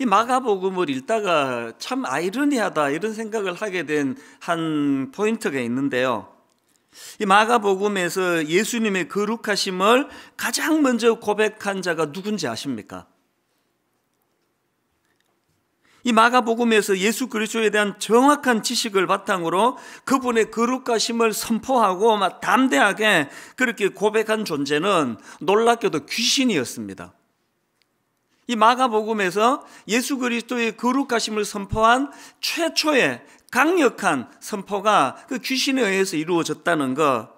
이 마가복음을 읽다가 참 아이러니하다 이런 생각을 하게 된 한 포인트가 있는데요. 이 마가복음에서 예수님의 거룩하심을 가장 먼저 고백한 자가 누군지 아십니까? 이 마가복음에서 예수 그리스도에 대한 정확한 지식을 바탕으로 그분의 거룩하심을 선포하고 막 담대하게 그렇게 고백한 존재는 놀랍게도 귀신이었습니다. 이 마가복음에서 예수 그리스도의 거룩하심을 선포한 최초의 강력한 선포가 그 귀신에 의해서 이루어졌다는 것.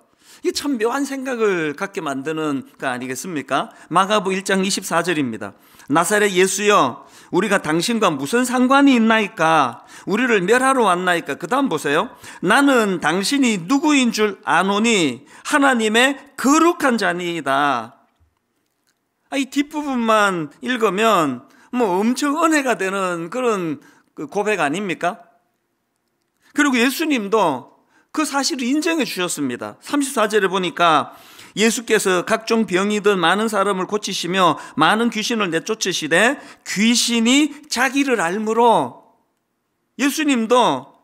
이게 참 묘한 생각을 갖게 만드는 거 아니겠습니까? 마가복 1장 24절입니다. 나사렛 예수여, 우리가 당신과 무슨 상관이 있나이까? 우리를 멸하러 왔나이까? 그 다음 보세요. 나는 당신이 누구인 줄 아노니 하나님의 거룩한 자니이다. 아, 이 뒷부분만 읽으면 뭐 엄청 은혜가 되는 그런 그 고백 아닙니까? 그리고 예수님도 그 사실을 인정해 주셨습니다. 34절에 보니까 예수께서 각종 병이든 많은 사람을 고치시며 많은 귀신을 내쫓으시되 귀신이 자기를 알므로 예수님도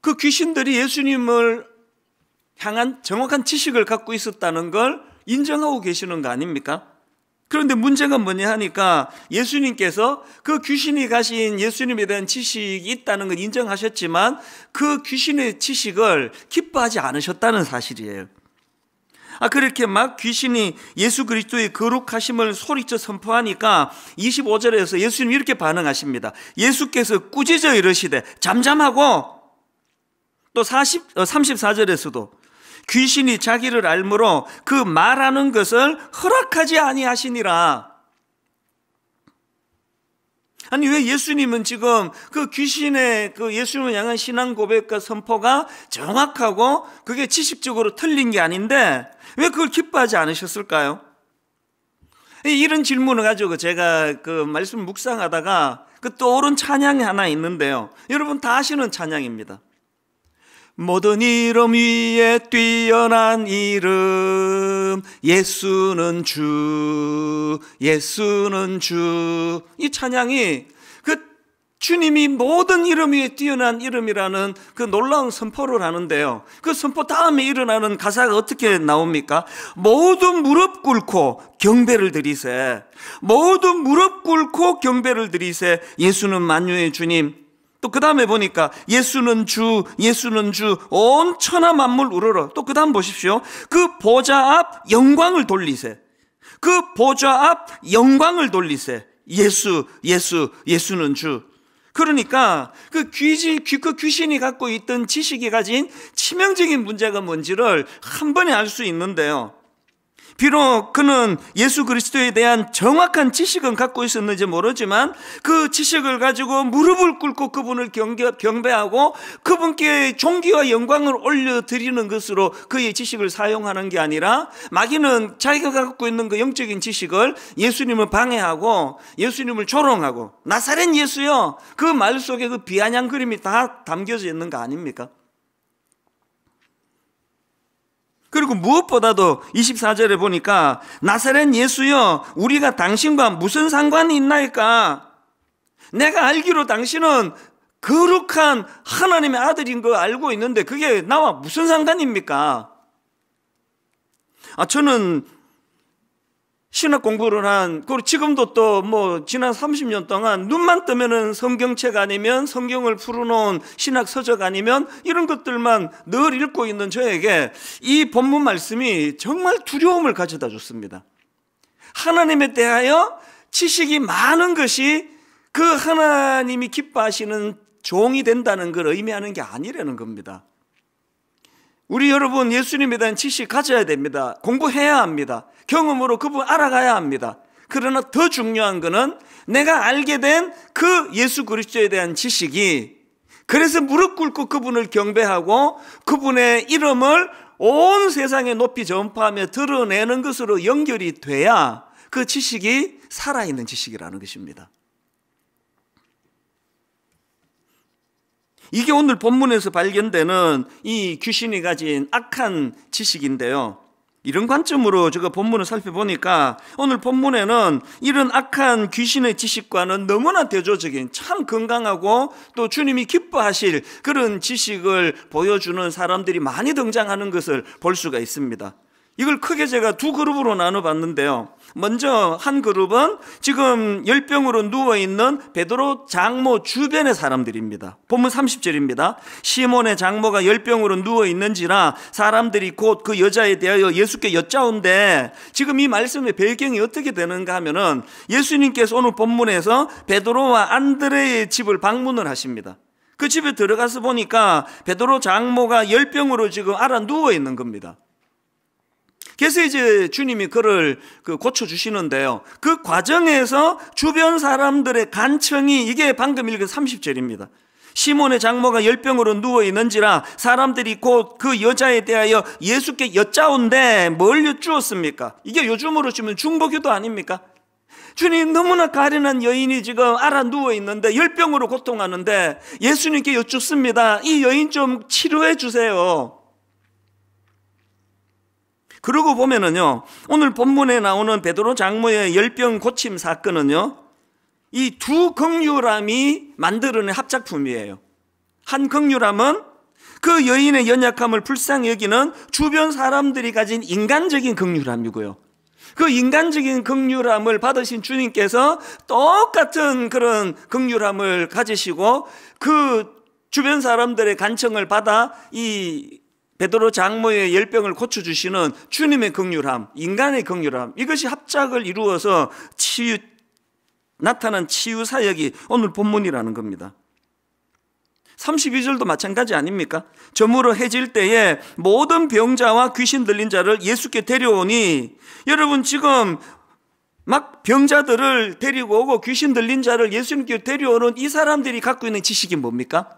그 귀신들이 예수님을 향한 정확한 지식을 갖고 있었다는 걸 인정하고 계시는 거 아닙니까? 그런데 문제가 뭐냐 하니까 예수님께서 그 귀신이 가신 예수님에 대한 지식이 있다는 걸 인정하셨지만 그 귀신의 지식을 기뻐하지 않으셨다는 사실이에요. 아, 그렇게 막 귀신이 예수 그리스도의 거룩하심을 소리쳐 선포하니까 25절에서 예수님 이렇게 반응하십니다. 예수께서 꾸짖어 이러시되 잠잠하고 또 40, 34절에서도 어, 귀신이 자기를 알므로 그 말하는 것을 허락하지 아니하시니라. 아니 왜 예수님은 지금 그 귀신의 그 예수님을 향한 신앙 고백과 선포가 정확하고 그게 지식적으로 틀린 게 아닌데 왜 그걸 기뻐하지 않으셨을까요? 이런 질문을 가지고 제가 그 말씀 묵상하다가 그 떠오른 찬양이 하나 있는데요. 여러분 다 아시는 찬양입니다. 모든 이름 위에 뛰어난 이름 예수는 주 예수는 주 이 찬양이 그 주님이 모든 이름 위에 뛰어난 이름이라는 그 놀라운 선포를 하는데요. 그 선포 다음에 일어나는 가사가 어떻게 나옵니까? 모두 무릎 꿇고 경배를 드리세. 모두 무릎 꿇고 경배를 드리세. 예수는 만유의 주님, 또그 다음에 보니까 예수는 주, 예수는 주, 온 천하 만물 우러러. 또그 다음 보십시오. 그 보좌 앞 영광을 돌리세. 그 보좌 앞 영광을 돌리세. 예수, 예수, 예수는 주. 그러니까 그 귀신, 그 귀신이 갖고 있던 지식이 가진 치명적인 문제가 뭔지를 한 번에 알 수 있는데요. 비록 그는 예수 그리스도에 대한 정확한 지식은 갖고 있었는지 모르지만 그 지식을 가지고 무릎을 꿇고 그분을 경배, 하고 그분께 종기와 영광을 올려드리는 것으로 그의 지식을 사용하는 게 아니라 마귀는 자기가 갖고 있는 그 영적인 지식을 예수님을 방해하고 예수님을 조롱하고 나사렛 예수요 그 말 속에 그 비아냥 그림이 다 담겨져 있는 거 아닙니까? 그리고 무엇보다도 24절에 보니까 나사렛 예수여 우리가 당신과 무슨 상관이 있나이까? 내가 알기로 당신은 거룩한 하나님의 아들인 거 알고 있는데 그게 나와 무슨 상관입니까? 아 저는 신학 공부를 한, 그리고 지금도 또 뭐 지난 30년 동안 눈만 뜨면은 성경책 아니면 성경을 풀어놓은 신학 서적 아니면 이런 것들만 늘 읽고 있는 저에게 이 본문 말씀이 정말 두려움을 가져다 줬습니다. 하나님에 대하여 지식이 많은 것이 그 하나님이 기뻐하시는 종이 된다는 걸 의미하는 게 아니라는 겁니다. 우리 여러분 예수님에 대한 지식 가져야 됩니다. 공부해야 합니다. 경험으로 그분 알아가야 합니다. 그러나 더 중요한 것은 내가 알게 된 그 예수 그리스도에 대한 지식이 그래서 무릎 꿇고 그분을 경배하고 그분의 이름을 온 세상에 높이 전파하며 드러내는 것으로 연결이 돼야 그 지식이 살아있는 지식이라는 것입니다. 이게 오늘 본문에서 발견되는 이 귀신이 가진 악한 지식인데요. 이런 관점으로 제가 본문을 살펴보니까 오늘 본문에는 이런 악한 귀신의 지식과는 너무나 대조적인 참 건강하고 또 주님이 기뻐하실 그런 지식을 보여주는 사람들이 많이 등장하는 것을 볼 수가 있습니다. 이걸 크게 제가 두 그룹으로 나눠봤는데요. 먼저 한 그룹은 지금 열병으로 누워있는 베드로 장모 주변의 사람들입니다. 본문 30절입니다. 시몬의 장모가 열병으로 누워있는지라 사람들이 곧 그 여자에 대하여 예수께 여짜온데 지금 이 말씀의 배경이 어떻게 되는가 하면은 예수님께서 오늘 본문에서 베드로와 안드레의 집을 방문을 하십니다. 그 집에 들어가서 보니까 베드로 장모가 열병으로 지금 알아 누워있는 겁니다. 그래서 이제 주님이 그를 그 고쳐주시는데요. 그 과정에서 주변 사람들의 간청이 이게 방금 읽은 30절입니다. 시몬의 장모가 열병으로 누워 있는지라 사람들이 곧 그 여자에 대하여 예수께 여짜온데 뭘 여쭈었습니까? 이게 요즘으로 치면 중보기도 아닙니까? 주님 너무나 가련한 여인이 지금 알아 누워 있는데 열병으로 고통하는데 예수님께 여쭙습니다. 이 여인 좀 치료해 주세요. 그러고 보면은요. 오늘 본문에 나오는 베드로 장모의 열병 고침 사건은요. 이 두극유람이 만들어낸 합작품이에요. 한극유람은그 여인의 연약함을 불쌍히 여기는 주변 사람들이 가진 인간적인 극유람이고요그 인간적인 극유람을 받으신 주님께서 똑같은 그런 극유람을 가지시고 그 주변 사람들의 간청을 받아 이 베드로 장모의 열병을 고쳐주시는 주님의 극률함, 인간의 극률함 이것이 합작을 이루어서 치유 나타난 치유 사역이 오늘 본문이라는 겁니다. 32절도 마찬가지 아닙니까? 저물어 해질 때에 모든 병자와 귀신 들린 자를 예수께 데려오니 여러분 지금 막 병자들을 데리고 오고 귀신 들린 자를 예수님께 데려오는 이 사람들이 갖고 있는 지식이 뭡니까?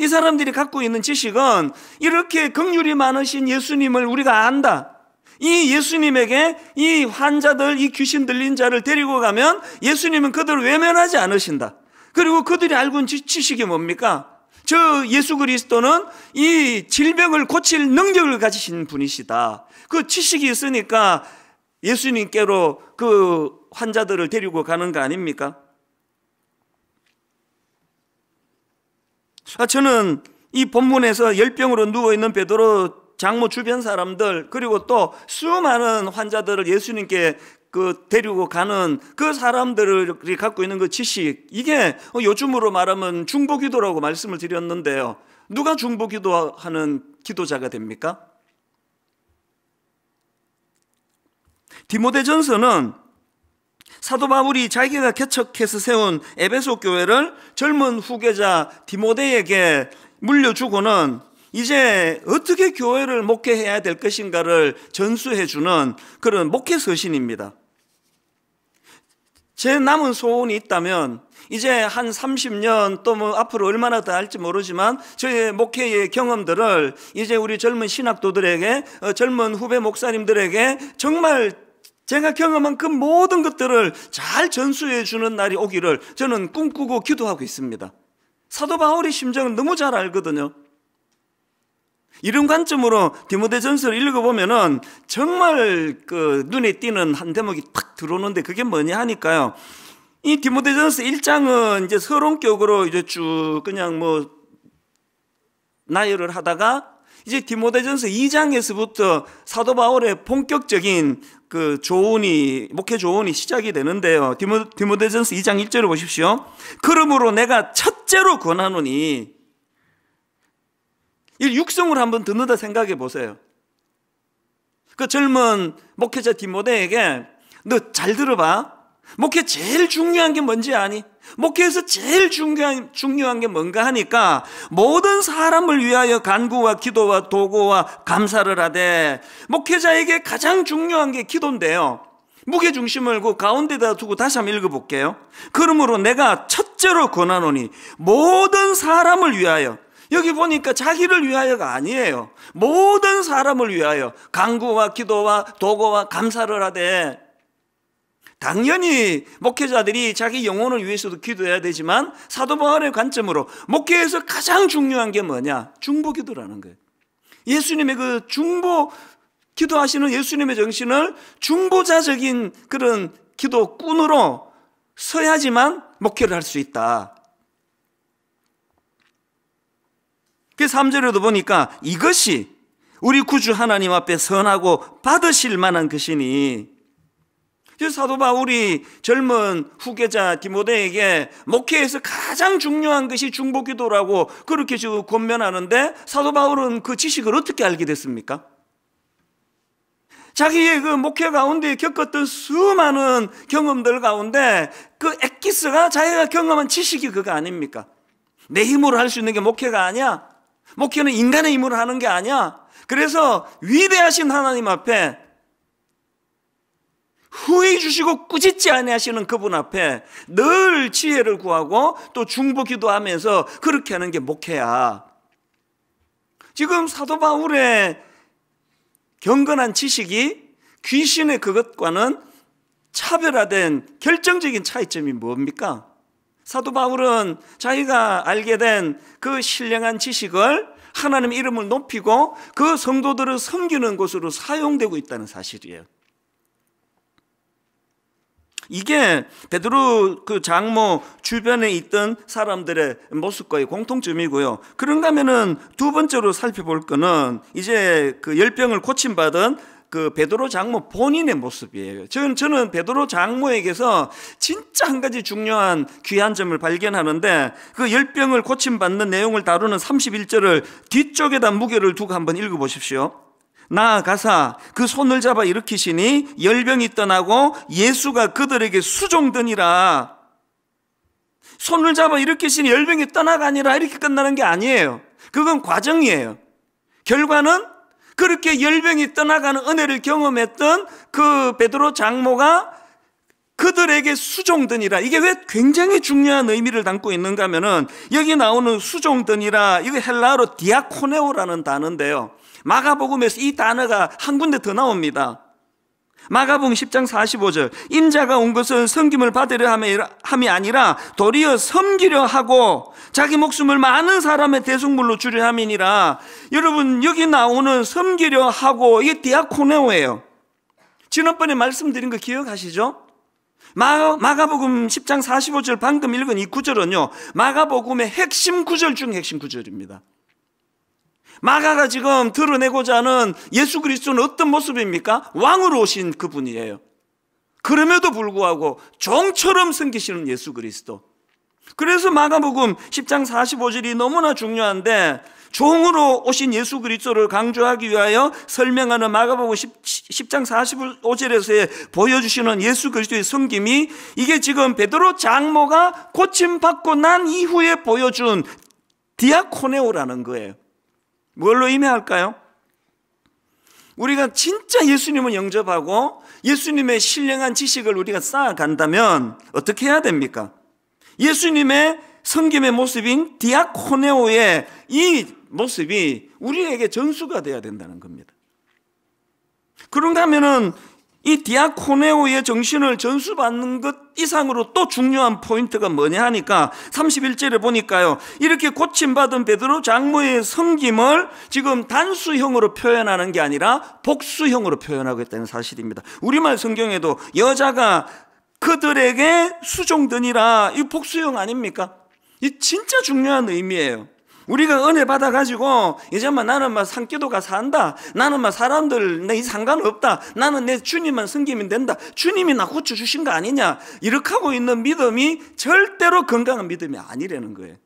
이 사람들이 갖고 있는 지식은 이렇게 극률이 많으신 예수님을 우리가 안다. 이 예수님에게 이 환자들, 이 귀신 들린 자를 데리고 가면 예수님은 그들을 외면하지 않으신다. 그리고 그들이 알고 있는 지식이 뭡니까? 저 예수 그리스도는 이 질병을 고칠 능력을 가지신 분이시다. 그 지식이 있으니까 예수님께로 그 환자들을 데리고 가는 거 아닙니까? 아, 저는 이 본문에서 열병으로 누워있는 베드로 장모 주변 사람들 그리고 또 수많은 환자들을 예수님께 그 데리고 가는 그 사람들이 갖고 있는 그 지식 이게 요즘으로 말하면 중보기도라고 말씀을 드렸는데요. 누가 중보기도하는 기도자가 됩니까? 디모데전서는 사도 바울이 자기가 개척해서 세운 에베소 교회를 젊은 후계자 디모데에게 물려주고는 이제 어떻게 교회를 목회해야 될 것인가를 전수해 주는 그런 목회 서신입니다. 제 남은 소원이 있다면 이제 한 30년 또뭐 앞으로 얼마나 더 할지 모르지만 저의 목회의 경험들을 이제 우리 젊은 신학도들에게 어, 젊은 후배 목사님들에게 정말 제가 경험한 그 모든 것들을 잘 전수해 주는 날이 오기를 저는 꿈꾸고 기도하고 있습니다. 사도 바울의 심정을 너무 잘 알거든요. 이런 관점으로 디모데전서를 읽어보면은 정말 그 눈에 띄는 한 대목이 탁 들어오는데 그게 뭐냐 하니까요. 이 디모데전서 1장은 이제 서론격으로 이제 쭉 그냥 뭐 나열을 하다가 이제 디모데전서 2장에서부터 사도 바울의 본격적인 그 조언이 목회 조언이 시작이 되는데요. 디모, 디모데전서 2장 1절을 보십시오. 그러므로 내가 첫째로 권하노니 이 육성을 한번 듣는다 생각해 보세요. 그 젊은 목회자 디모데에게 너 잘 들어봐. 목회 제일 중요한 게 뭔지 아니? 목회에서 제일 중요한, 중요한 게 뭔가 하니까 모든 사람을 위하여 간구와 기도와 도구와 감사를 하되 목회자에게 가장 중요한 게 기도인데요. 무게 중심을 그 가운데다 두고 다시 한번 읽어볼게요. 그러므로 내가 첫째로 권하노니 모든 사람을 위하여 여기 보니까 자기를 위하여가 아니에요. 모든 사람을 위하여 간구와 기도와 도구와 감사를 하되 당연히 목회자들이 자기 영혼을 위해서도 기도해야 되지만 사도 바울의 관점으로 목회에서 가장 중요한 게 뭐냐? 중보 기도라는 거예요. 예수님의 그 중보 기도하시는 예수님의 정신을 중보자적인 그런 기도꾼으로 서야지만 목회를 할 수 있다. 그 3절에도 보니까 이것이 우리 구주 하나님 앞에 선하고 받으실 만한 것이니 사도 바울이 젊은 후계자 디모데에게 목회에서 가장 중요한 것이 중보 기도라고 그렇게 지금 권면하는데 사도 바울은 그 지식을 어떻게 알게 됐습니까? 자기의 그 목회 가운데 겪었던 수많은 경험들 가운데 그 엑기스가 자기가 경험한 지식이 그거 아닙니까? 내 힘으로 할 수 있는 게 목회가 아니야. 목회는 인간의 힘으로 하는 게 아니야. 그래서 위대하신 하나님 앞에 후회 해 주시고 꾸짖지 아니하시는 그분 앞에 늘 지혜를 구하고 또 중보 기도하면서 그렇게 하는 게 목회야. 지금 사도 바울의 경건한 지식이 귀신의 그것과는 차별화된 결정적인 차이점이 뭡니까? 사도 바울은 자기가 알게 된 그 신령한 지식을 하나님 이름을 높이고 그 성도들을 섬기는 곳으로 사용되고 있다는 사실이에요. 이게 베드로 그 장모 주변에 있던 사람들의 모습과의 공통점이고요. 그런가면은 두 번째로 살펴볼 거는 이제 그 열병을 고침받은 그 베드로 장모 본인의 모습이에요. 저는, 저는 베드로 장모에게서 진짜 한 가지 중요한 귀한 점을 발견하는데 그 열병을 고침받는 내용을 다루는 31절을 뒤쪽에다 무게를 두고 한번 읽어보십시오. 나아가사 그 손을 잡아 일으키시니 열병이 떠나고 예수가 그들에게 수종드니라. 손을 잡아 일으키시니 열병이 떠나가니라 이렇게 끝나는 게 아니에요. 그건 과정이에요. 결과는 그렇게 열병이 떠나가는 은혜를 경험했던 그 베드로 장모가 그들에게 수종드니라. 이게 왜 굉장히 중요한 의미를 담고 있는가 하면 여기 나오는 수종드니라. 이거 헬라어로 디아코네오라는 단어인데요. 마가복음에서 이 단어가 한 군데 더 나옵니다. 마가복음 10장 45절 임자가 온 것은 섬김을 받으려 함이 아니라 도리어 섬기려 하고 자기 목숨을 많은 사람의 대속물로 주려 함이니라 여러분 여기 나오는 섬기려 하고 이게 디아코네오예요 지난번에 말씀드린 거 기억하시죠? 마, 마가복음 10장 45절 방금 읽은 이 구절은요 마가복음의 핵심 구절 중 핵심 구절입니다 마가가 지금 드러내고자 하는 예수 그리스도는 어떤 모습입니까? 왕으로 오신 그분이에요. 그럼에도 불구하고 종처럼 섬기시는 예수 그리스도. 그래서 마가복음 10장 45절이 너무나 중요한데 종으로 오신 예수 그리스도를 강조하기 위하여 설명하는 마가복음 10, 장 45절에서 보여주시는 예수 그리스도의 섬김이 이게 지금 베드로 장모가 고침받고 난 이후에 보여준 디아코네오라는 거예요. 뭘로 임해할까요? 우리가 진짜 예수님을 영접하고 예수님의 신령한 지식을 우리가 쌓아간다면 어떻게 해야 됩니까? 예수님의 성김의 모습인 디아코네오의 이 모습이 우리에게 전수가 돼야 된다는 겁니다. 그런가 하면은 이 디아코네오의 정신을 전수받는 것 이상으로 또 중요한 포인트가 뭐냐 하니까 31절에 보니까요. 이렇게 고침받은 베드로 장모의 섬김을 지금 단수형으로 표현하는 게 아니라 복수형으로 표현하고 있다는 사실입니다. 우리말 성경에도 여자가 그들에게 수종드니라 이 복수형 아닙니까? 이 진짜 중요한 의미예요. 우리가 은혜 받아가지고 이제 막 뭐 나는 막 뭐 산기도가 산다. 나는 막 뭐 사람들 내 상관없다. 나는 내 주님만 섬기면 된다. 주님이 나 고쳐주신 거 아니냐. 이렇게 하고 있는 믿음이 절대로 건강한 믿음이 아니라는 거예요.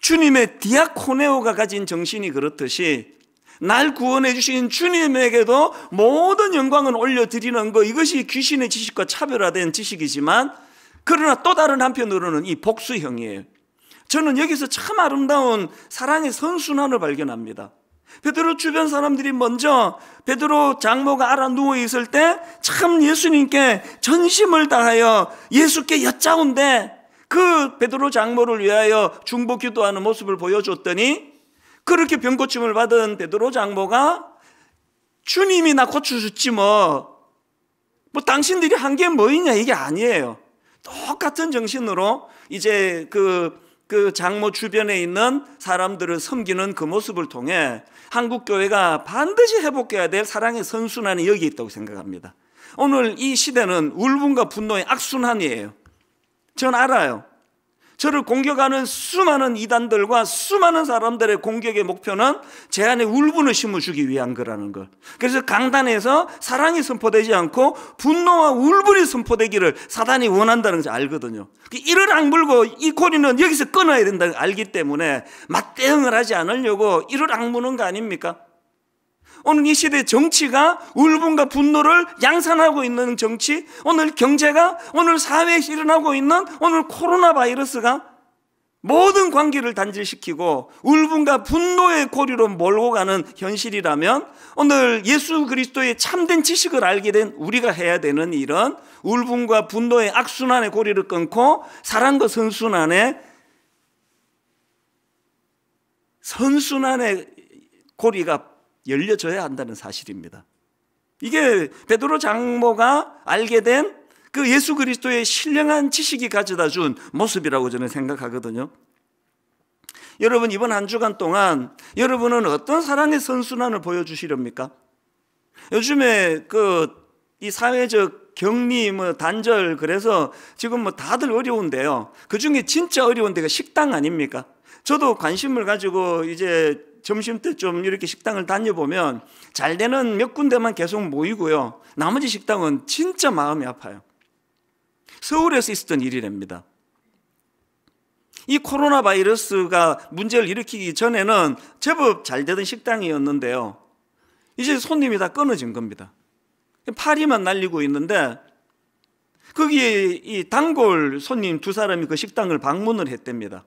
주님의 디아코네오가 가진 정신이 그렇듯이 날 구원해 주신 주님에게도 모든 영광은 올려드리는 거 이것이 귀신의 지식과 차별화된 지식이지만 그러나 또 다른 한편으로는 이 복수형이에요. 저는 여기서 참 아름다운 사랑의 선순환을 발견합니다. 베드로 주변 사람들이 먼저 베드로 장모가 알아 누워 있을 때 참 예수님께 전심을 다하여 예수께 엿자운데 그 베드로 장모를 위하여 중보 기도하는 모습을 보여줬더니 그렇게 병 고침을 받은 베드로 장모가 주님이 나 고쳐줬지 뭐. 뭐 당신들이 한 게 뭐이냐 이게 아니에요. 똑같은 정신으로 이제 그그 장모 주변에 있는 사람들을 섬기는 그 모습을 통해 한국 교회가 반드시 회복해야 될 사랑의 선순환이 여기 있다고 생각합니다. 오늘 이 시대는 울분과 분노의 악순환이에요. 전 알아요. 저를 공격하는 수많은 이단들과 수많은 사람들의 공격의 목표는 제 안에 울분을 심어주기 위한 거라는 걸. 그래서 강단에서 사랑이 선포되지 않고 분노와 울분이 선포되기를 사단이 원한다는 걸 알거든요. 그 이를 악물고 이코리는 여기서 끊어야 된다는 걸 알기 때문에 맞대응을 하지 않으려고 이를 악무는 거 아닙니까? 오늘 이 시대 정치가 울분과 분노를 양산하고 있는 정치, 오늘 경제가, 오늘 사회에 일어나고 있는 오늘 코로나 바이러스가 모든 관계를 단절시키고 울분과 분노의 고리로 몰고 가는 현실이라면 오늘 예수 그리스도의 참된 지식을 알게 된 우리가 해야 되는 일은 울분과 분노의 악순환의 고리를 끊고 사랑과 선순환의 선순환의 고리가 열려져야 한다는 사실입니다. 이게 베드로 장모가 알게 된 그 예수 그리스도의 신령한 지식이 가져다 준 모습이라고 저는 생각하거든요. 여러분 이번 한 주간 동안 여러분은 어떤 사랑의 선순환을 보여주시렵니까? 요즘에 그 이 사회적 격리 뭐 단절 그래서 지금 뭐 다들 어려운데요. 그 중에 진짜 어려운 데가 식당 아닙니까? 저도 관심을 가지고 이제 점심 때 좀 이렇게 식당을 다녀보면 잘 되는 몇 군데만 계속 모이고요. 나머지 식당은 진짜 마음이 아파요. 서울에서 있었던 일이랍니다. 이 코로나 바이러스가 문제를 일으키기 전에는 제법 잘 되던 식당이었는데요. 이제 손님이 다 끊어진 겁니다. 파리만 날리고 있는데 거기에 이 단골 손님 두 사람이 그 식당을 방문을 했답니다.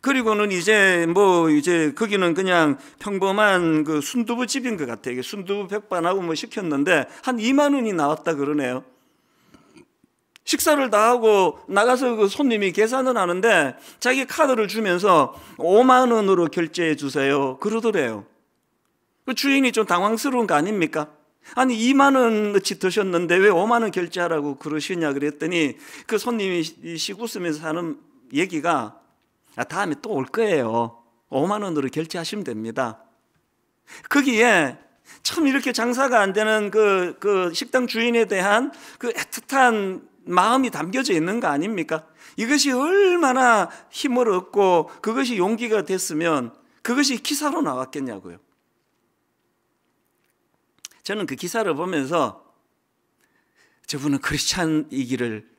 그리고는 이제 뭐 이제 거기는 그냥 평범한 그 순두부 집인 것 같아요. 이게 순두부 백반하고 뭐 시켰는데 한 2만 원이 나왔다 그러네요. 식사를 다 하고 나가서 그 손님이 계산을 하는데 자기 카드를 주면서 5만 원으로 결제해 주세요. 그러더래요. 그 주인이 좀 당황스러운 거 아닙니까? 아니 2만 원어치 드셨는데 왜 5만 원 결제하라고 그러시냐 그랬더니 그 손님이 시구으면서 하는 얘기가 다음에 또 올 거예요. 5만 원으로 결제하시면 됩니다. 거기에 참 이렇게 장사가 안 되는 그, 그 식당 주인에 대한 그 애틋한 마음이 담겨져 있는 거 아닙니까? 이것이 얼마나 힘을 얻고 그것이 용기가 됐으면 그것이 기사로 나왔겠냐고요. 저는 그 기사를 보면서 저분은 크리스찬이기를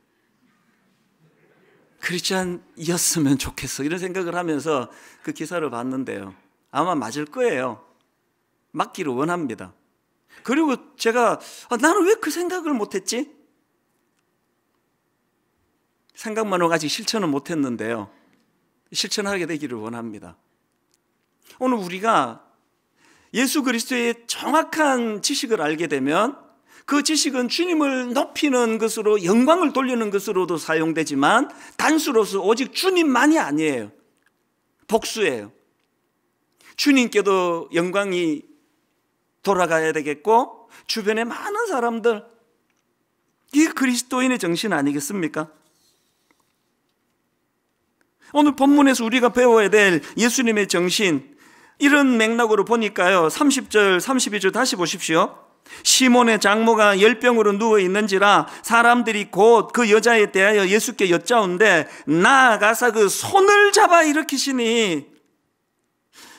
크리스찬이었으면 좋겠어. 이런 생각을 하면서 그 기사를 봤는데요. 아마 맞을 거예요. 맞기를 원합니다. 그리고 제가 아, 나는 왜 그 생각을 못했지? 생각만 하고 아직 실천은 못했는데요. 실천하게 되기를 원합니다. 오늘 우리가 예수 그리스도의 정확한 지식을 알게 되면 그 지식은 주님을 높이는 것으로 영광을 돌리는 것으로도 사용되지만 단수로서 오직 주님만이 아니에요. 복수예요. 주님께도 영광이 돌아가야 되겠고 주변의 많은 사람들 이 그리스도인의 정신 아니겠습니까? 오늘 본문에서 우리가 배워야 될 예수님의 정신 이런 맥락으로 보니까요. 30절, 32절 다시 보십시오. 시몬의 장모가 열병으로 누워 있는지라 사람들이 곧 그 여자에 대하여 예수께 여짜온데 나아가서 그 손을 잡아 일으키시니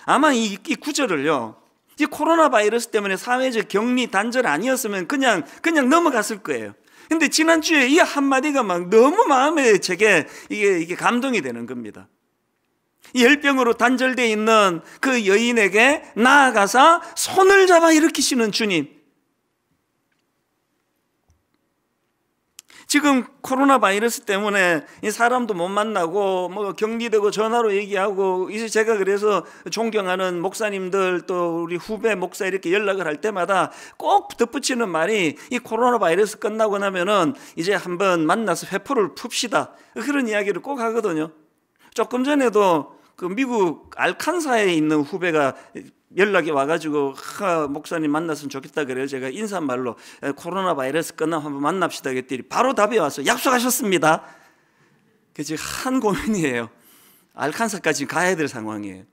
아마 이, 이 구절을요 이 코로나 바이러스 때문에 사회적 격리 단절 아니었으면 그냥 그냥 넘어갔을 거예요. 근데 지난주에 이 한마디가 막 너무 마음에 제게 이게, 이게 감동이 되는 겁니다. 열병으로 단절되어 있는 그 여인에게 나아가서 손을 잡아 일으키시는 주님. 지금 코로나 바이러스 때문에 이 사람도 못 만나고 뭐 격리되고 전화로 얘기하고 이제 제가 그래서 존경하는 목사님들 또 우리 후배 목사 이렇게 연락을 할 때마다 꼭 덧붙이는 말이 이 코로나 바이러스 끝나고 나면은 이제 한번 만나서 회포를 풉시다 그런 이야기를 꼭 하거든요. 조금 전에도 그 미국 알칸사에 있는 후배가 연락이 와가지고 하, 목사님 만났으면 좋겠다 그래요. 제가 인사말로 코로나 바이러스 끝나 한번 만납시다 그랬더니 바로 답이 와서 약속하셨습니다. 그치 한 고민이에요. 알칸사까지 가야 될 상황이에요.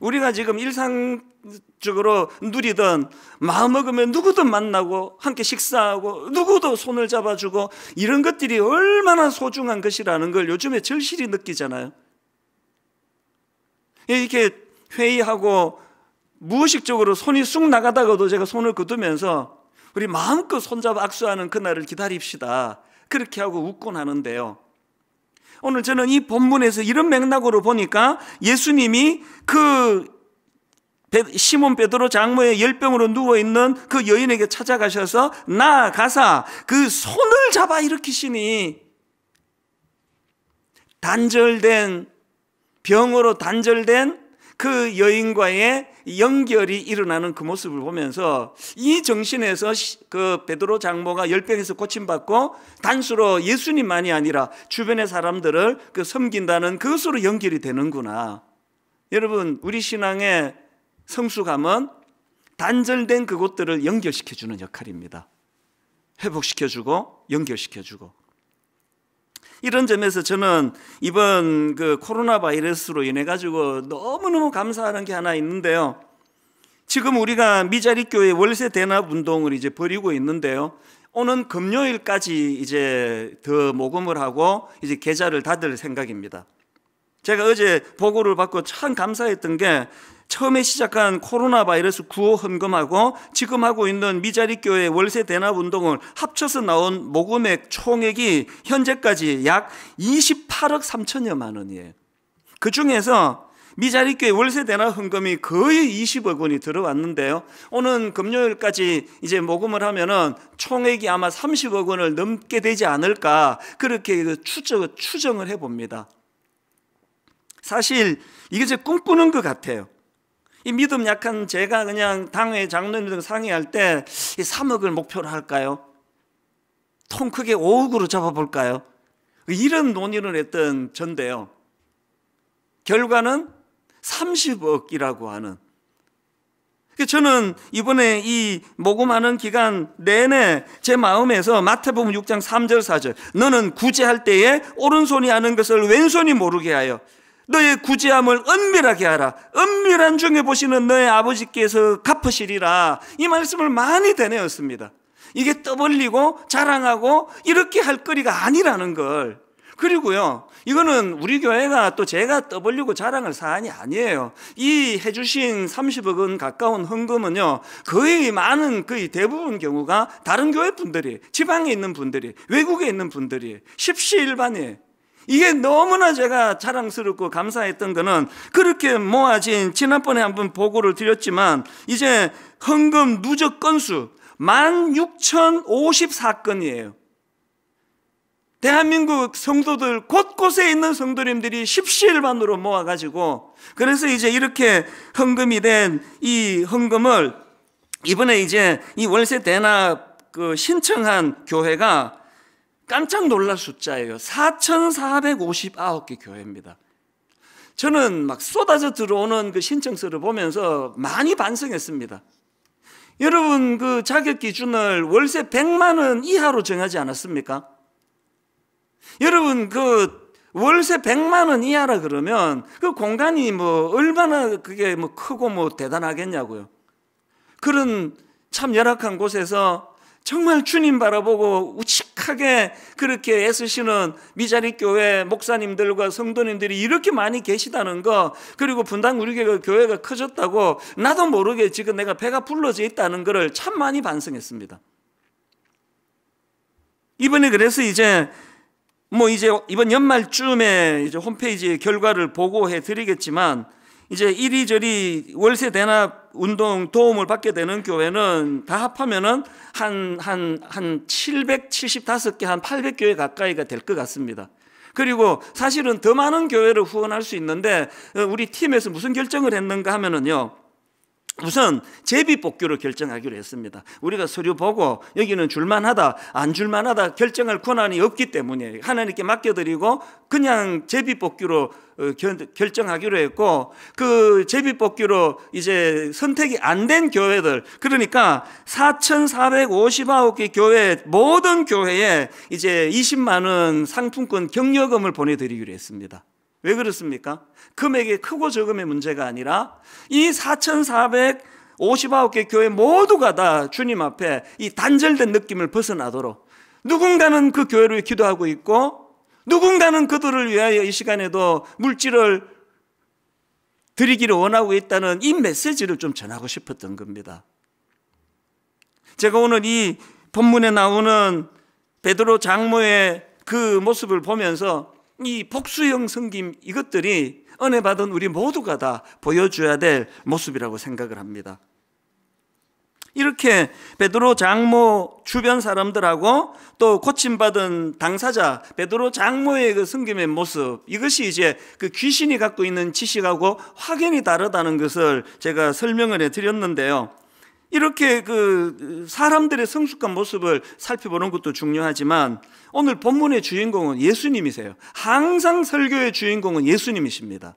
우리가 지금 일상적으로 누리던 마음먹으면 누구든 만나고 함께 식사하고 누구도 손을 잡아주고 이런 것들이 얼마나 소중한 것이라는 걸 요즘에 절실히 느끼잖아요. 이렇게 회의하고 무의식적으로 손이 쑥 나가다가도 제가 손을 거두면서 우리 마음껏 손잡아 악수하는 그날을 기다립시다. 그렇게 하고 웃곤 하는데요. 오늘 저는 이 본문에서 이런 맥락으로 보니까 예수님이 그 시몬 베드로 장모의 열병으로 누워 있는 그 여인에게 찾아가셔서 나가사 그 손을 잡아 일으키시니 단절된 병으로 단절된 그 여인과의 연결이 일어나는 그 모습을 보면서 이 정신에서 그 베드로 장모가 열병에서 고침받고 단수로 예수님만이 아니라 주변의 사람들을 그 섬긴다는 그것으로 연결이 되는구나. 여러분, 우리 신앙의 성숙함은 단절된 그곳들을 연결시켜주는 역할입니다. 회복시켜주고 연결시켜주고 이런 점에서 저는 이번 그 코로나 바이러스로 인해 가지고 너무너무 감사하는 게 하나 있는데요. 지금 우리가 미자리 교회 월세 대납 운동을 이제 벌이고 있는데요. 오는 금요일까지 이제 더 모금을 하고 이제 계좌를 닫을 생각입니다. 제가 어제 보고를 받고 참 감사했던 게 처음에 시작한 코로나 바이러스 구호 헌금하고 지금 하고 있는 미자리 교회 월세 대납 운동을 합쳐서 나온 모금액 총액이 현재까지 약 28억 3천여만 원이에요. 그 중에서 미자리 교회 월세 대납 헌금이 거의 20억 원이 들어왔는데요. 오는 금요일까지 이제 모금을 하면은 총액이 아마 30억 원을 넘게 되지 않을까 그렇게 추정, 추정을 해봅니다. 사실 이게 제 꿈꾸는 것 같아요. 이 믿음 약한 제가 그냥 당회 장로님들 상의할 때이 3억을 목표로 할까요? 통 크게 5억으로 잡아볼까요? 이런 논의를 했던 전데요. 결과는 30억이라고 하는. 그러니까 저는 이번에 이 모금하는 기간 내내 제 마음에서 마태복음 6장 3절 4절 너는 구제할 때에 오른손이 하는 것을 왼손이 모르게 하여 너의 구제함을 은밀하게 하라. 은밀한 중에 보시는 너의 아버지께서 갚으시리라. 이 말씀을 많이 되뇌었습니다. 이게 떠벌리고 자랑하고 이렇게 할 거리가 아니라는 걸. 그리고요, 이거는 우리 교회가 또 제가 떠벌리고 자랑할 사안이 아니에요. 이 해주신 30억 원 가까운 헌금은요, 거의 많은 거의 대부분 경우가 다른 교회 분들이, 지방에 있는 분들이, 외국에 있는 분들이, 십시일반이에요. 이게 너무나 제가 자랑스럽고 감사했던 거는 그렇게 모아진 지난번에 한 번 보고를 드렸지만 이제 헌금 누적 건수 16,054건이에요. 대한민국 성도들 곳곳에 있는 성도님들이 십시일반으로 모아가지고 그래서 이제 이렇게 헌금이 된 이 헌금을 이번에 이제 이 월세 대납 그 신청한 교회가 깜짝 놀랄 숫자예요. 4,459개 교회입니다. 저는 막 쏟아져 들어오는 그 신청서를 보면서 많이 반성했습니다. 여러분 그 자격 기준을 월세 100만 원 이하로 정하지 않았습니까? 여러분 그 월세 100만 원 이하라 그러면 그 공간이 뭐 얼마나 그게 뭐 크고 뭐 대단하겠냐고요. 그런 참 열악한 곳에서 정말 주님 바라보고 착하게 그렇게 애쓰시는 미자리 교회 목사님들과 성도님들이 이렇게 많이 계시다는 거 그리고 분당 우리 교회가, 교회가 커졌다고 나도 모르게 지금 내가 배가 불러져 있다는 것을 참 많이 반성했습니다. 이번에 그래서 이제 뭐 이제 이번 연말쯤에 이제 홈페이지 결과를 보고해 드리겠지만 이제 이리저리 월세 대납 운동 도움을 받게 되는 교회는 다 합하면은 한, 한, 한 775개, 한 800교회 가까이가 될 것 같습니다. 그리고 사실은 더 많은 교회를 후원할 수 있는데 어, 우리 팀에서 무슨 결정을 했는가 하면은요. 우선 제비뽑기로 결정하기로 했습니다. 우리가 서류 보고 여기는 줄만하다 안 줄만하다 결정할 권한이 없기 때문에 하나님께 맡겨드리고 그냥 제비뽑기로 어, 결정하기로 했고 그 제비뽑기로 이제 선택이 안 된 교회들 그러니까 4,459개 교회 모든 교회에 이제 20만 원 상품권 경력금을 보내드리기로 했습니다. 왜 그렇습니까? 금액이 크고 적음의 문제가 아니라 이 4,459개 교회 모두가 다 주님 앞에 이 단절된 느낌을 벗어나도록 누군가는 그 교회를 기도하고 있고 누군가는 그들을 위하여 이 시간에도 물질을 드리기를 원하고 있다는 이 메시지를 좀 전하고 싶었던 겁니다. 제가 오늘 이 본문에 나오는 베드로 장모의 그 모습을 보면서 이 복수형 성김 이것들이 은혜 받은 우리 모두가 다 보여줘야 될 모습이라고 생각을 합니다. 이렇게 베드로 장모 주변 사람들하고 또 고침받은 당사자 베드로 장모의 그 성김의 모습 이것이 이제 그 귀신이 갖고 있는 지식하고 확연히 다르다는 것을 제가 설명을 해 드렸는데요. 이렇게 그 사람들의 성숙한 모습을 살펴보는 것도 중요하지만 오늘 본문의 주인공은 예수님이세요. 항상 설교의 주인공은 예수님이십니다.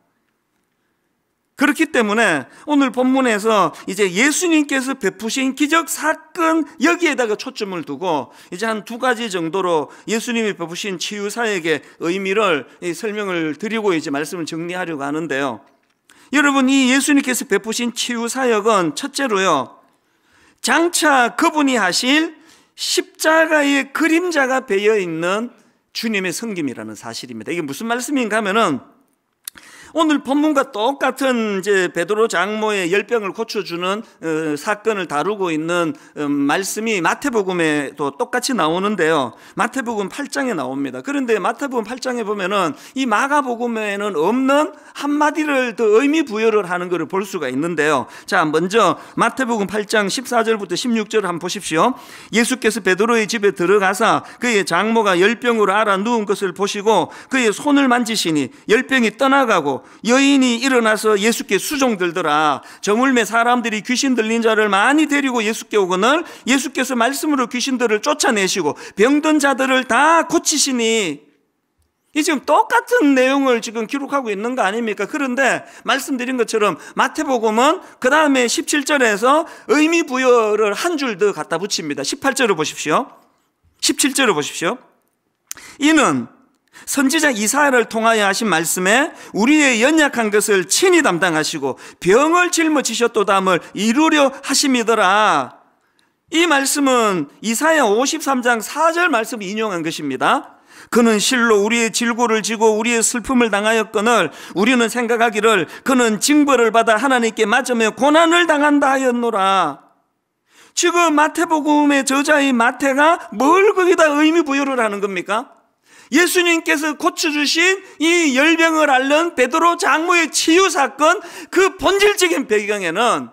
그렇기 때문에 오늘 본문에서 이제 예수님께서 베푸신 기적 사건 여기에다가 초점을 두고 이제 한 두 가지 정도로 예수님이 베푸신 치유사역의 의미를 설명을 드리고 이제 말씀을 정리하려고 하는데요. 여러분 이 예수님께서 베푸신 치유사역은 첫째로요. 장차 그분이 하실 십자가의 그림자가 베어 있는 주님의 성김이라는 사실입니다. 이게 무슨 말씀인가 하면은 오늘 본문과 똑같은 이제 베드로 장모의 열병을 고쳐주는 어, 사건을 다루고 있는 어, 말씀이 마태복음에도 똑같이 나오는데요. 마태복음 8장에 나옵니다. 그런데 마태복음 8장에 보면은 이 마가복음에는 없는 한마디를 더 의미 부여를 하는 것을 볼 수가 있는데요. 자, 먼저 마태복음 8장 14절부터 16절 을 한번 보십시오. 예수께서 베드로의 집에 들어가서 그의 장모가 열병으로 알아 누운 것을 보시고 그의 손을 만지시니 열병이 떠나가고 여인이 일어나서 예수께 수종들더라. 저물매 사람들이 귀신 들린 자를 많이 데리고 예수께 오거늘 예수께서 말씀으로 귀신들을 쫓아내시고 병든 자들을 다 고치시니 이 지금 똑같은 내용을 지금 기록하고 있는 거 아닙니까? 그런데 말씀드린 것처럼 마태복음은 그 다음에 17절에서 의미 부여를 한 줄 더 갖다 붙입니다. 18절을 보십시오. 17절을 보십시오. 이는 선지자 이사야를 통하여 하신 말씀에 우리의 연약한 것을 친히 담당하시고 병을 짊어지셨도담을 이루려 하심이더라. 이 말씀은 이사야 53장 4절 말씀 인용한 것입니다. 그는 실로 우리의 질고를 지고 우리의 슬픔을 당하였거늘 우리는 생각하기를 그는 징벌을 받아 하나님께 맞으며 고난을 당한다 하였노라. 지금 마태복음의 저자인 마태가 뭘 거기다 의미 부여를 하는 겁니까? 예수님께서 고쳐주신 이 열병을 앓는 베드로 장모의 치유 사건 그 본질적인 배경에는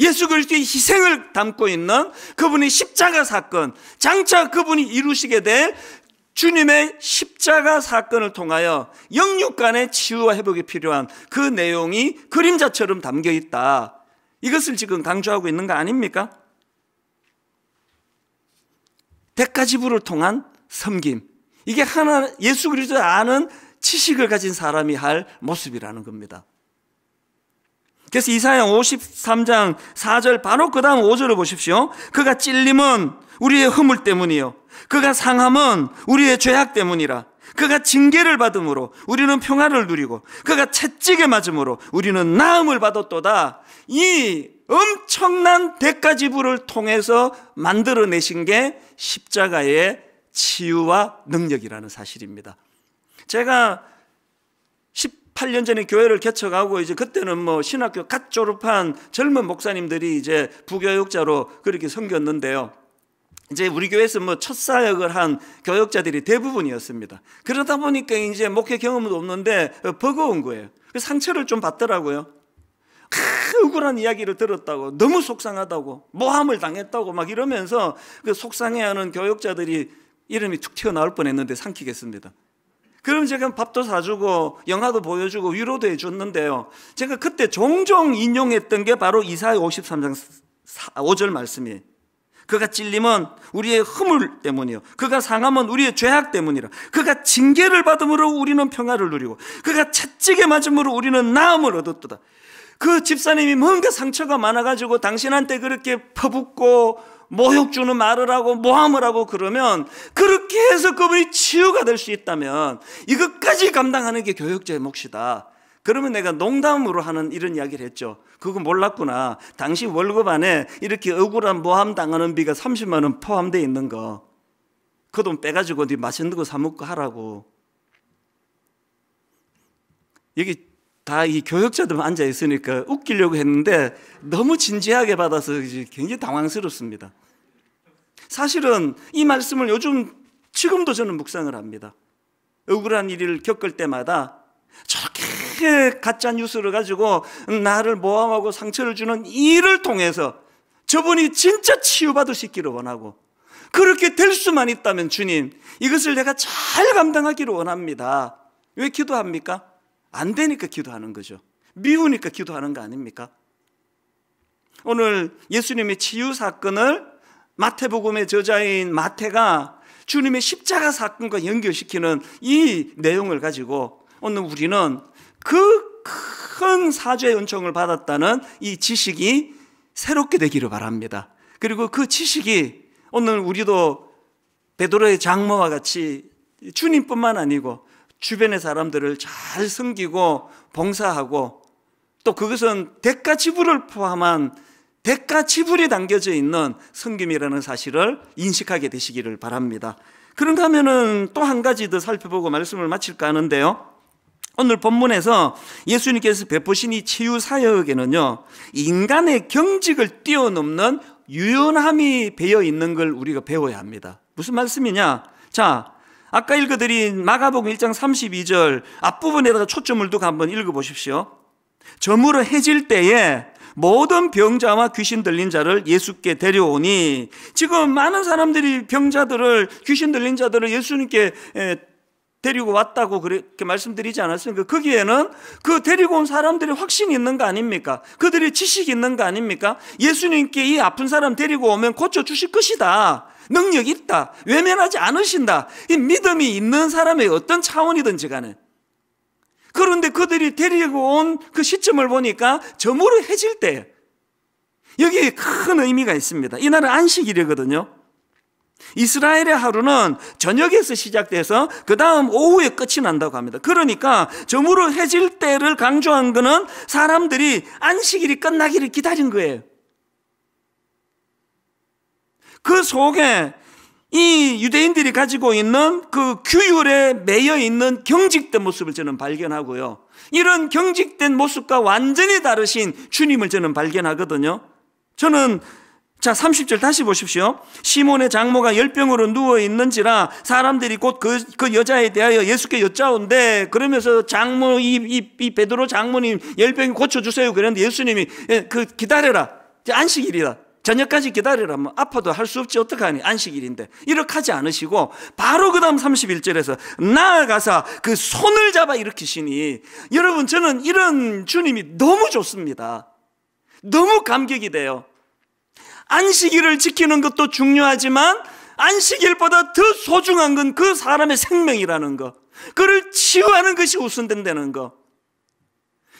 예수 그리스도의 희생을 담고 있는 그분의 십자가 사건, 장차 그분이 이루시게 될 주님의 십자가 사건을 통하여 영육 간의 치유와 회복이 필요한 그 내용이 그림자처럼 담겨 있다. 이것을 지금 강조하고 있는 거 아닙니까? 대가지부를 통한 섬김, 이게 하나 예수 그리스도 아는 지식을 가진 사람이 할 모습이라는 겁니다. 그래서 이사야 53장 4절 바로 그 다음 5절을 보십시오. 그가 찔림은 우리의 허물 때문이요. 그가 상함은 우리의 죄악 때문이라. 그가 징계를 받음으로 우리는 평화를 누리고 그가 채찍에 맞음으로 우리는 나음을 받았도다. 이 엄청난 대가지불을 통해서 만들어내신 게 십자가의 치유와 능력이라는 사실입니다. 제가 8년 전에 교회를 개척하고 이제 그때는 뭐 신학교 갓 졸업한 젊은 목사님들이 이제 부교육자로 그렇게 섬겼는데요. 이제 우리 교회에서 뭐 첫 사역을 한교육자들이 대부분이었습니다. 그러다 보니까 이제 목회 경험도 없는데 버거운 거예요. 그 상처를 좀 받더라고요. 크, 억울한 이야기를 들었다고 너무 속상하다고 모함을 당했다고 막 이러면서 그 속상해하는 교육자들이 이름이 툭 튀어나올 뻔했는데 삼키겠습니다. 그럼 제가 밥도 사주고 영화도 보여주고 위로도 해줬는데요. 제가 그때 종종 인용했던 게 바로 이사의 53장 5절 말씀이에요. 그가 찔림은 우리의 허물 때문이요. 그가 상함은 우리의 죄악 때문이라. 그가 징계를 받음으로 우리는 평화를 누리고 그가 채찍에 맞음으로 우리는 나음을 얻었도다. 그 집사님이 뭔가 상처가 많아가지고 당신한테 그렇게 퍼붓고 모욕 주는 말을 하고 모함을 하고 그러면 그렇게 해서 그분이 치유가 될 수 있다면 이것까지 감당하는 게 교육자의 몫이다. 그러면 내가 농담으로 하는 이런 이야기를 했죠. 그거 몰랐구나. 당시 월급 안에 이렇게 억울한 모함 당하는 비가 30만 원 포함되어 있는 거. 그 돈 빼가지고 네 맛있는 거사 먹고 하라고. 여기 다이 교역자들만 앉아 있으니까 웃기려고 했는데 너무 진지하게 받아서 굉장히 당황스럽습니다. 사실은 이 말씀을 요즘 지금도 저는 묵상을 합니다. 억울한 일을 겪을 때마다 저렇게 가짜 뉴스를 가지고 나를 모함하고 상처를 주는 일을 통해서 저분이 진짜 치유받을 수 있기를 원하고 그렇게 될 수만 있다면 주님 이것을 내가 잘 감당하기를 원합니다. 왜 기도합니까? 안 되니까 기도하는 거죠. 미우니까 기도하는 거 아닙니까? 오늘 예수님의 치유 사건을 마태복음의 저자인 마태가 주님의 십자가 사건과 연결시키는 이 내용을 가지고 오늘 우리는 그 큰 사죄의 은총을 받았다는 이 지식이 새롭게 되기를 바랍니다. 그리고 그 지식이 오늘 우리도 베드로의 장모와 같이 주님뿐만 아니고 주변의 사람들을 잘 섬기고 봉사하고 또 그것은 대가 지불을 포함한 대가 지불이 담겨져 있는 섬김이라는 사실을 인식하게 되시기를 바랍니다. 그런가 하면은 또 한 가지 더 살펴보고 말씀을 마칠까 하는데요. 오늘 본문에서 예수님께서 베푸신 이 치유 사역에는요, 인간의 경직을 뛰어넘는 유연함이 배어 있는 걸 우리가 배워야 합니다. 무슨 말씀이냐? 자, 아까 읽어드린 마가복음 1장 32절 앞부분에다가 초점을 두고 한번 읽어보십시오. 점으로 해질 때에 모든 병자와 귀신 들린 자를 예수께 데려오니 지금 많은 사람들이 병자들을 귀신 들린 자들을 예수님께 데리고 왔다고 그렇게 말씀드리지 않았습니까? 거기에는 그 데리고 온 사람들이 확신이 있는 거 아닙니까? 그들의 지식이 있는 거 아닙니까? 예수님께 이 아픈 사람 데리고 오면 고쳐주실 것이다. 능력이 있다. 외면하지 않으신다. 이 믿음이 있는 사람의 어떤 차원이든지 간에. 그런데 그들이 데리고 온 그 시점을 보니까 저무르해질 때 여기에 큰 의미가 있습니다. 이날은 안식일이거든요. 이스라엘의 하루는 저녁에서 시작돼서 그 다음 오후에 끝이 난다고 합니다. 그러니까 저무르해질 때를 강조한 것은 사람들이 안식일이 끝나기를 기다린 거예요. 그 속에 이 유대인들이 가지고 있는 그 규율에 매여 있는 경직된 모습을 저는 발견하고요. 이런 경직된 모습과 완전히 다르신 주님을 저는 발견하거든요. 저는 자 30절 다시 보십시오. 시몬의 장모가 열병으로 누워 있는지라 사람들이 곧 그 그 여자에 대하여 예수께 여짜온데 그러면서 장모 이이 이 베드로 장모님 열병 고쳐 주세요. 그런데 예수님이 예, 그 기다려라. 안식일이다. 저녁까지 기다리라면 아파도 할 수 없지 어떡하니 안식일인데 이렇게 하지 않으시고 바로 그 다음 31절에서 나아가서그 손을 잡아 일으키시니 여러분 저는 이런 주님이 너무 좋습니다 너무 감격이 돼요 안식일을 지키는 것도 중요하지만 안식일보다 더 소중한 건 그 사람의 생명이라는 거 그를 치유하는 것이 우선된다는 거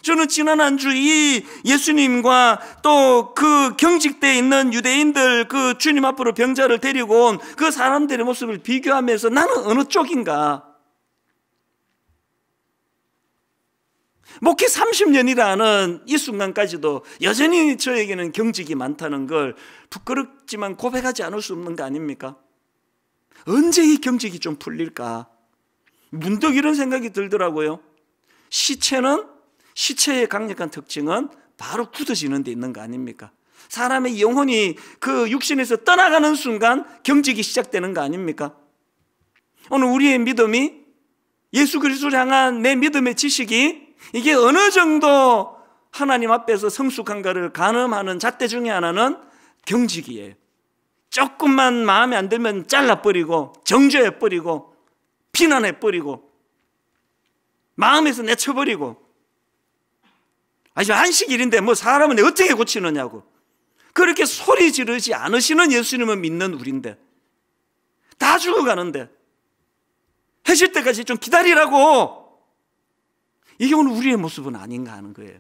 저는 지난 한 주 이 예수님과 또 그경직되어 있는 유대인들 그 주님 앞으로 병자를 데리고 온 그 사람들의 모습을 비교하면서 나는 어느 쪽인가? 목회 30년이라는 이 순간까지도 여전히 저에게는 경직이 많다는 걸 부끄럽지만 고백하지 않을 수 없는 거 아닙니까? 언제 이 경직이 좀 풀릴까? 문득 이런 생각이 들더라고요. 시체는 시체의 강력한 특징은 바로 굳어지는 데 있는 거 아닙니까? 사람의 영혼이 그 육신에서 떠나가는 순간 경직이 시작되는 거 아닙니까? 오늘 우리의 믿음이 예수 그리스도를 향한 내 믿음의 지식이 이게 어느 정도 하나님 앞에서 성숙한가를 가늠하는 잣대 중에 하나는 경직이에요. 조금만 마음에 안 들면 잘라버리고 정죄해버리고 비난해버리고 마음에서 내쳐버리고 아니, 안식일인데 뭐 사람은 어떻게 고치느냐고. 그렇게 소리 지르지 않으시는 예수님을 믿는 우리인데. 다 죽어가는데. 해질 때까지 좀 기다리라고. 이게 오늘 우리의 모습은 아닌가 하는 거예요.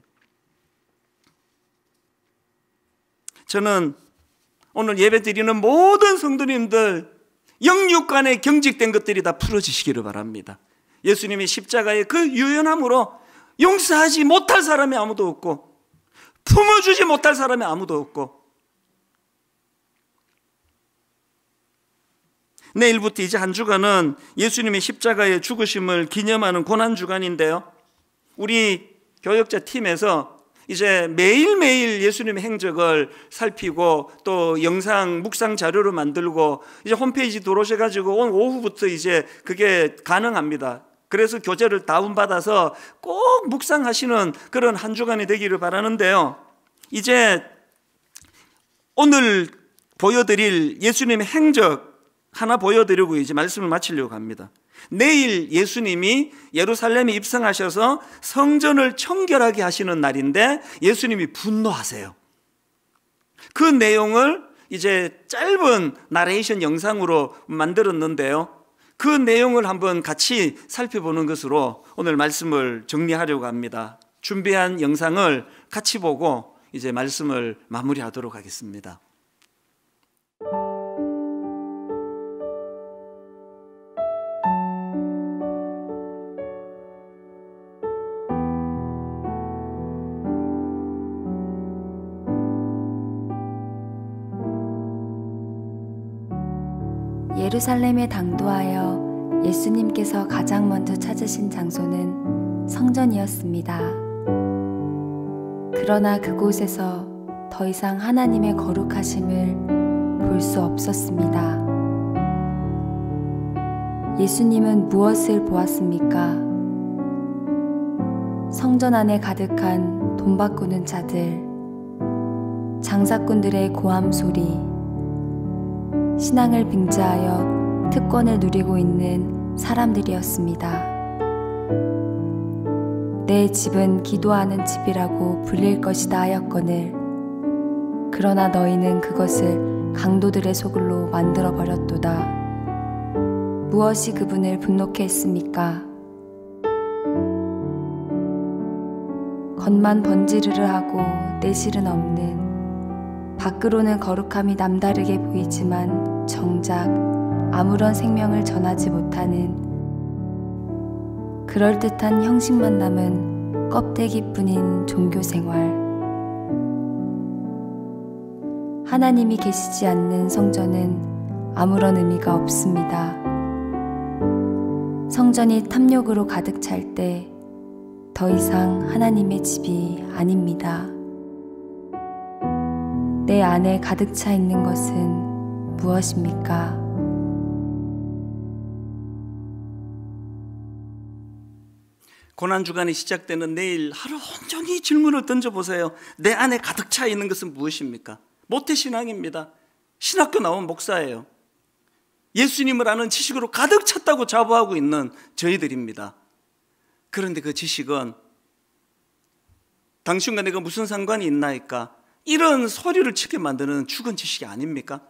저는 오늘 예배 드리는 모든 성도님들 영육간에 경직된 것들이 다 풀어지시기를 바랍니다. 예수님의 십자가의 그 유연함으로 용서하지 못할 사람이 아무도 없고 품어주지 못할 사람이 아무도 없고 내일부터 이제 한 주간은 예수님의 십자가의 죽으심을 기념하는 고난주간인데요. 우리 교역자 팀에서 이제 매일매일 예수님의 행적을 살피고 또 영상 묵상 자료를 만들고 이제 홈페이지 들어오셔가지고 오늘 오후부터 이제 그게 가능합니다. 그래서 교재를 다운받아서 꼭 묵상하시는 그런 한 주간이 되기를 바라는데요. 이제 오늘 보여드릴 예수님의 행적 하나 보여드리고 이제 말씀을 마치려고 합니다. 내일 예수님이 예루살렘에 입성하셔서 성전을 청결하게 하시는 날인데 예수님이 분노하세요. 그 내용을 이제 짧은 나레이션 영상으로 만들었는데요. 그 내용을 한번 같이 살펴보는 것으로 오늘 말씀을 정리하려고 합니다. 준비한 영상을 같이 보고 이제 말씀을 마무리하도록 하겠습니다. 예루살렘에 당도하여 예수님께서 가장 먼저 찾으신 장소는 성전이었습니다. 그러나 그곳에서 더 이상 하나님의 거룩하심을 볼 수 없었습니다. 예수님은 무엇을 보았습니까? 성전 안에 가득한 돈 바꾸는 자들, 장사꾼들의 고함 소리, 신앙을 빙자하여 특권을 누리고 있는 사람들이었습니다. 내 집은 기도하는 집이라고 불릴 것이다 하였거늘 그러나 너희는 그것을 강도들의 소굴로 만들어 버렸도다. 무엇이 그분을 분노케 했습니까? 겉만 번지르르 하고 내실은 없는 밖으로는 거룩함이 남다르게 보이지만 정작 아무런 생명을 전하지 못하는 그럴듯한 형식만 남은 껍데기뿐인 종교 생활. 하나님이 계시지 않는 성전은 아무런 의미가 없습니다. 성전이 탐욕으로 가득 찰 때 더 이상 하나님의 집이 아닙니다. 내 안에 가득 차 있는 것은 무엇입니까? 고난주간이 시작되는 내일 하루 온종일 질문을 던져보세요. 내 안에 가득 차 있는 것은 무엇입니까? 모태신앙입니다. 신학교 나온 목사예요. 예수님을 아는 지식으로 가득 찼다고 자부하고 있는 저희들입니다. 그런데 그 지식은 당신과 내가 무슨 상관이 있나이까? 이런 서류를 치게 만드는 죽은 지식이 아닙니까?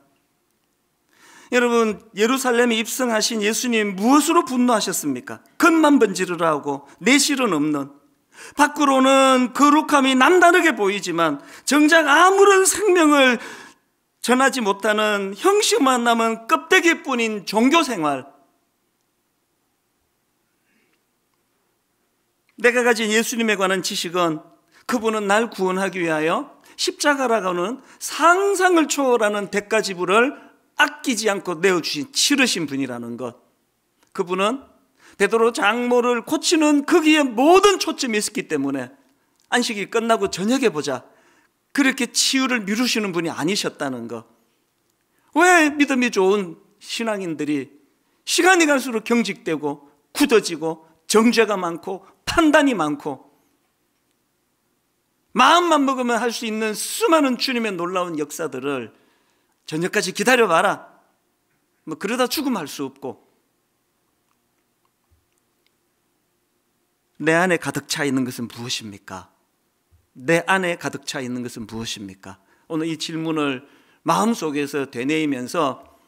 여러분 예루살렘에 입성하신 예수님 무엇으로 분노하셨습니까? 겉만 번지르라 고 내실은 없는 밖으로는 거룩함이 남다르게 보이지만 정작 아무런 생명을 전하지 못하는 형식만 남은 껍데기뿐인 종교 생활 내가 가진 예수님에 관한 지식은 그분은 날 구원하기 위하여 십자가라고는 상상을 초월하는 대가 지불을 아끼지 않고 내어주신 치르신 분이라는 것. 그분은 베드로 장모를 고치는 거기에 그 모든 초점이 있었기 때문에 안식일 끝나고 저녁에 보자. 그렇게 치유를 미루시는 분이 아니셨다는 것. 왜 믿음이 좋은 신앙인들이 시간이 갈수록 경직되고 굳어지고 정죄가 많고 판단이 많고 마음만 먹으면 할 수 있는 수많은 주님의 놀라운 역사들을 저녁까지 기다려봐라. 뭐 그러다 죽음할 수 없고 내 안에 가득 차 있는 것은 무엇입니까? 내 안에 가득 차 있는 것은 무엇입니까? 오늘 이 질문을 마음속에서 되뇌이면서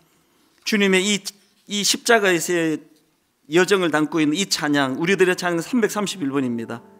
주님의 이, 이 십자가에서의 여정을 담고 있는 이 찬양, 우리들의 찬양 331번입니다.